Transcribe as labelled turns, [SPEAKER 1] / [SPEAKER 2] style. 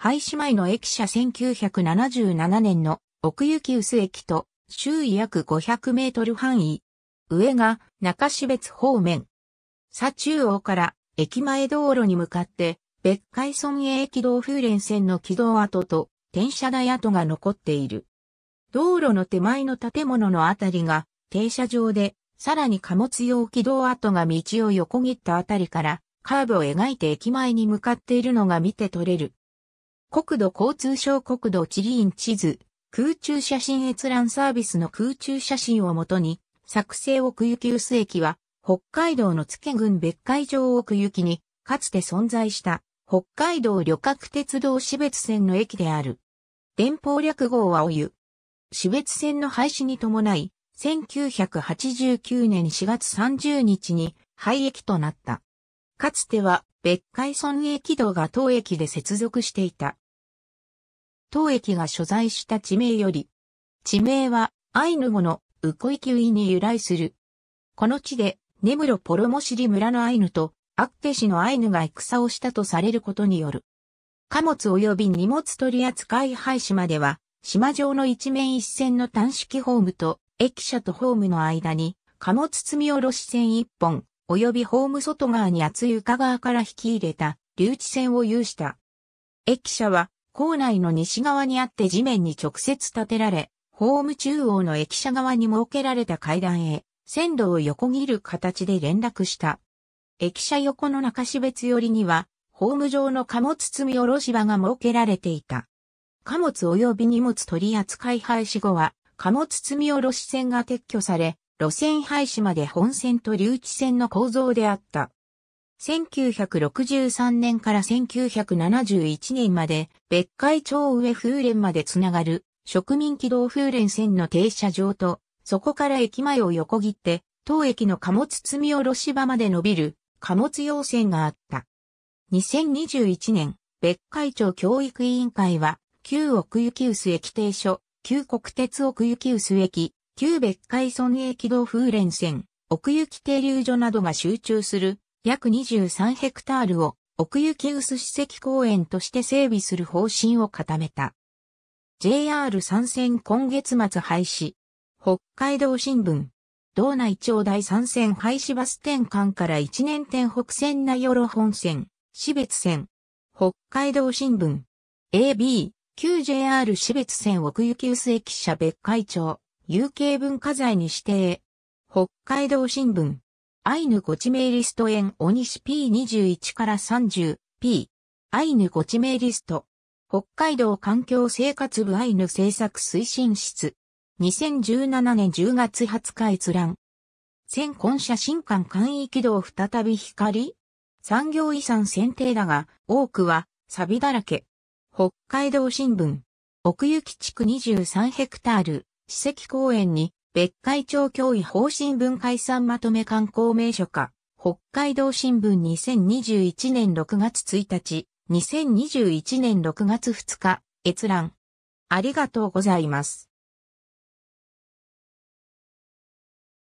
[SPEAKER 1] 廃止前の駅舎1977年の奥行き薄駅と周囲約500メートル範囲。上が中標別方面。左中央から駅前道路に向かって別海村営駅道風連線の軌道跡と転車台跡が残っている。道路の手前の建物のあたりが停車場で、さらに貨物用軌道跡が道を横切ったあたりからカーブを描いて駅前に向かっているのが見て取れる。国土交通省国土地理院地図、空中写真閲覧サービスの空中写真をもとに、作成奥行き薄駅は、北海道の津家郡別海上奥行きに、かつて存在した、北海道旅客鉄道標別線の駅である。電報略号はお湯。標別線の廃止に伴い、1989年4月30日に廃駅となった。かつては別海村駅道が当駅で接続していた。当駅が所在した地名より、地名はアイヌ語のウコイキウイに由来する。この地で、ネムロポロモシリ村のアイヌとアッケ市のアイヌが戦をしたとされることによる。貨物及び荷物取扱い廃止までは、島上の一面一線の端式ホームと駅舎とホームの間に貨物積み下ろし線一本、及びホーム外側に厚い床側から引き入れた留置線を有した。駅舎は構内の西側にあって地面に直接建てられ、ホーム中央の駅舎側に設けられた階段へ線路を横切る形で連絡した。駅舎横の中市別寄りには、ホーム上の貨物積み下ろし場が設けられていた。貨物及び荷物取扱廃止後は、貨物積み下ろし線が撤去され、路線廃止まで本線と留置線の構造であった。1963年から1971年まで、別海町上風連までつながる、植民軌道風連線の停車場と、そこから駅前を横切って、当駅の貨物積み下ろし場まで伸びる、貨物要線があった。2021年、別海町教育委員会は、旧奥行き薄駅停所、旧国鉄奥行き薄駅、旧別海村営軌道風連線、奥行き停留所などが集中する約23ヘクタールを奥行き薄史跡公園として整備する方針を固めた。JR 参線今月末廃止。北海道新聞。道内町大参線廃止バス転換から一年天北線名寄本線、市別線。北海道新聞。AB、旧 JR 市別線奥行き薄駅舎別海町。有形文化財に指定。北海道新聞。アイヌゴチメイリスト園大西 P21 から 30P。アイヌゴチメイリスト。北海道環境生活部アイヌ政策推進室。2017年10月20日閲覧。先婚写真館簡易軌道再び光産業遺産選定だが、多くは、サビだらけ。北海道新聞。奥行き地区23ヘクタール。史跡公園に、別海町教委方針文解散まとめ観光名所化、北海道新聞2021年6月1日、2021年6月2日、閲覧。ありがとうございます。